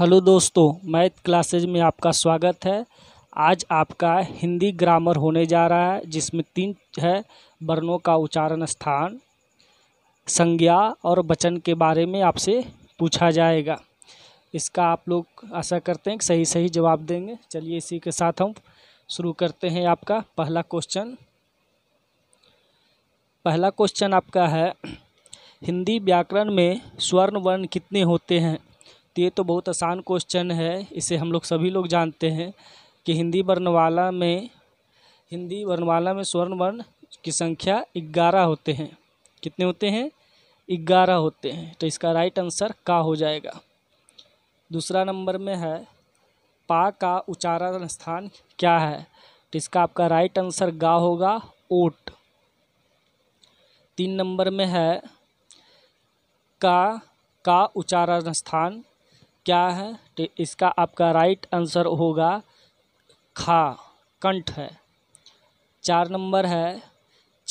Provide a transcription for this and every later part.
hello दोस्तों math classes में आपका स्वागत है आज आपका हिंदी ग्रामर होने जा रहा है जिसमें तीन है वर्णों का उच्चारण स्थान संज्ञा और वचन के बारे में आपसे पूछा जाएगा इसका आप लोग आशा करते हैं कि सही सही जवाब देंगे चलिए इसी के साथ हम शुरू करते हैं आपका पहला क्वेश्चन पहला क्वेश्चन आपका है हिंदी व्याकरण में स्वर्ण वर्ण कितने होते हैं ये तो बहुत आसान क्वेश्चन है इसे हम लोग सभी लोग जानते हैं कि हिंदी वर्णमाला में हिंदी वर्णमाला में स्वर्ण वर्ण की संख्या ग्यारह होते हैं कितने होते हैं ग्यारह होते हैं तो इसका राइट आंसर का हो जाएगा दूसरा नंबर में है पा का उच्चारण स्थान क्या है तो इसका आपका राइट आंसर गा होगा ओट तीन नंबर में है का का उच्चारण स्थान क्या है इसका आपका राइट आंसर होगा खा कंठ है चार नंबर है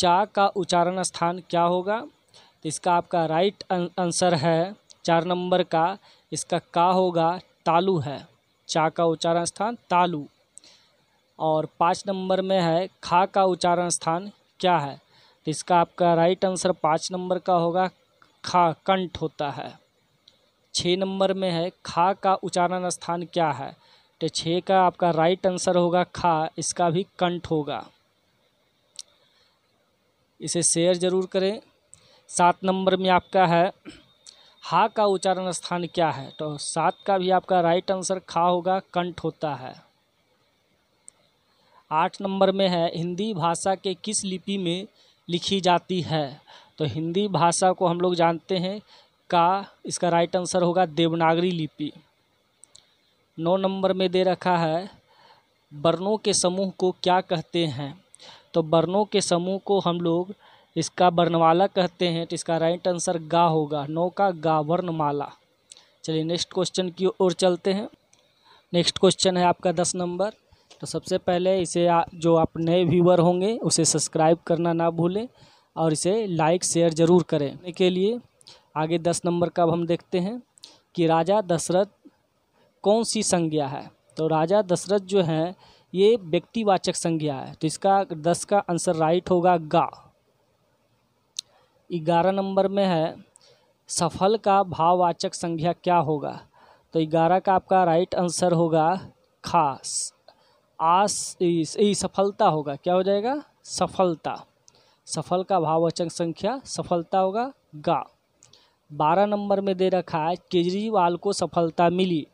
चा का उच्चारण स्थान क्या होगा तो इसका आपका राइट आंसर है चार नंबर का इसका का होगा तालु है चा का उच्चारण स्थान तालु और पाँच नंबर में है खा का उच्चारण स्थान क्या है तो इसका आपका राइट आंसर पाँच नंबर का होगा खा कंठ होता है छः नंबर में है खा का उच्चारण स्थान क्या है तो छः का आपका राइट आंसर होगा खा इसका भी कंठ होगा इसे शेयर ज़रूर करें सात नंबर में आपका है हा का उच्चारण स्थान क्या है तो सात का भी आपका राइट आंसर खा होगा कंठ होता है आठ नंबर में है हिंदी भाषा के किस लिपि में लिखी जाती है तो हिंदी भाषा को हम लोग जानते हैं का इसका राइट आंसर होगा देवनागरी लिपि नौ नंबर में दे रखा है वर्णों के समूह को क्या कहते हैं तो वर्णों के समूह को हम लोग इसका वर्णमाला कहते हैं तो इसका राइट आंसर गा होगा नौ का गा वर्णमाला चलिए नेक्स्ट क्वेश्चन की ओर चलते हैं नेक्स्ट क्वेश्चन है आपका दस नंबर तो सबसे पहले इसे जो आप नए व्यूवर होंगे उसे सब्सक्राइब करना ना भूलें और इसे लाइक शेयर ज़रूर करें के लिए आगे दस नंबर का अब हम देखते हैं कि राजा दशरथ कौन सी संज्ञा है तो राजा दशरथ जो है ये व्यक्तिवाचक संज्ञा है तो इसका दस का आंसर राइट होगा गा ग्यारह नंबर में है सफल का भाववाचक संज्ञा क्या होगा तो ग्यारह का आपका राइट आंसर होगा खास आस ई सफलता होगा क्या हो जाएगा सफलता सफल का भाववाचक संख्या सफलता होगा गा बारह नंबर में दे रखा है केजरीवाल को सफलता मिली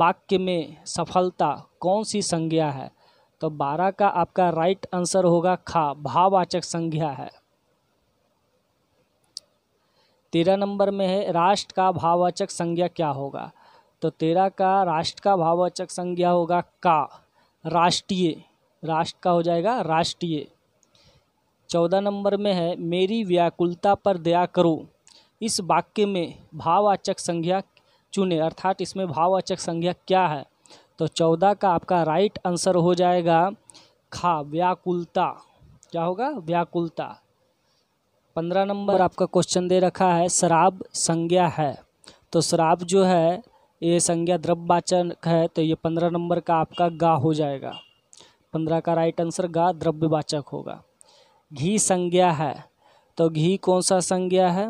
वाक्य में सफलता कौन सी संज्ञा है तो बारह का आपका राइट आंसर होगा खा भाववाचक संज्ञा है तेरह नंबर में है राष्ट्र का भाववाचक संज्ञा क्या होगा तो तेरह का राष्ट्र का भाववाचक संज्ञा होगा का राष्ट्रीय राष्ट्र का हो जाएगा राष्ट्रीय चौदह नंबर में है मेरी व्याकुलता पर दया करो इस वाक्य में भाववाचक संज्ञा चुने अर्थात इसमें भाववाचक संज्ञा क्या है तो चौदह का आपका राइट आंसर हो जाएगा खा व्याकुलता क्या होगा व्याकुलता पंद्रह नंबर आपका क्वेश्चन दे रखा है शराब संज्ञा है तो शराब जो है ये संज्ञा द्रव्यवाचक है तो ये पंद्रह नंबर का आपका गा हो जाएगा पंद्रह का राइट आंसर गा द्रव्यवाचक होगा घी संज्ञा है तो घी कौन सा संज्ञा है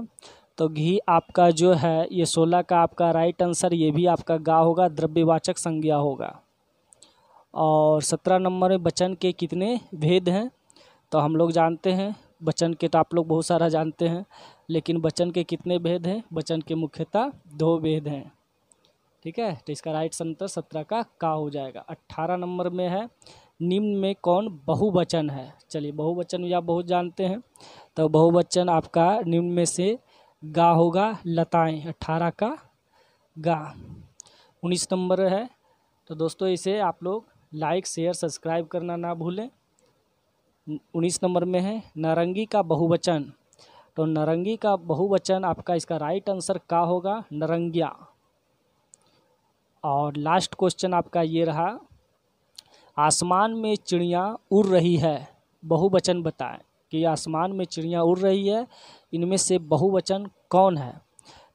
तो घी आपका जो है ये सोलह का आपका राइट आंसर ये भी आपका गा होगा द्रव्यवाचक संज्ञा होगा और सत्रह नंबर में बचन के कितने भेद हैं तो हम लोग जानते हैं बचन के तो आप लोग बहुत सारा जानते हैं लेकिन बचन के कितने भेद हैं वचन के मुख्यतः दो भेद हैं ठीक है तो इसका राइट संतर सत्रह का का हो जाएगा अट्ठारह नंबर में है निम्न में कौन बहुवचन है चलिए बहुवचन भी आप बहुत जानते हैं तो बहुवचन आपका निम्न में से गा होगा लताएं अट्ठारह का गा उन्नीस नंबर है तो दोस्तों इसे आप लोग लाइक शेयर सब्सक्राइब करना ना भूलें उन्नीस नंबर में है नारंगी का बहुवचन तो नारंगी का बहुवचन आपका इसका राइट आंसर का होगा नारंगिया और लास्ट क्वेश्चन आपका ये रहा आसमान में चिड़िया उड़ रही है बहुवचन बताएं कि आसमान में चिड़िया उड़ रही है इनमें से बहुवचन कौन है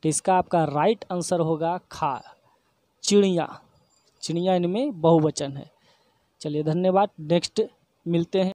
तो इसका आपका राइट आंसर होगा खा चिड़िया चिड़िया इनमें बहुवचन है चलिए धन्यवाद नेक्स्ट मिलते हैं